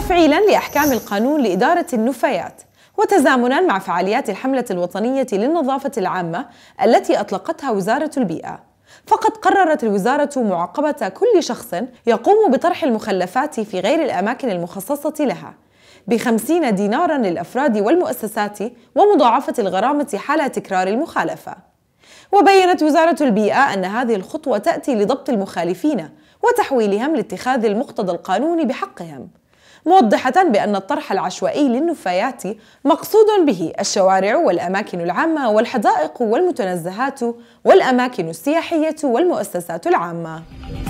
تفعيلا لأحكام القانون لإدارة النفايات وتزامنا مع فعاليات الحملة الوطنية للنظافة العامة التي أطلقتها وزارة البيئة فقد قررت الوزارة معاقبة كل شخص يقوم بطرح المخلفات في غير الأماكن المخصصة لها بخمسين دينارا للأفراد والمؤسسات ومضاعفة الغرامة حال تكرار المخالفة وبينت وزارة البيئة أن هذه الخطوة تأتي لضبط المخالفين وتحويلهم لاتخاذ المقتضى القانوني بحقهم موضحة بأن الطرح العشوائي للنفايات مقصود به الشوارع والأماكن العامة والحدائق والمتنزهات والأماكن السياحية والمؤسسات العامة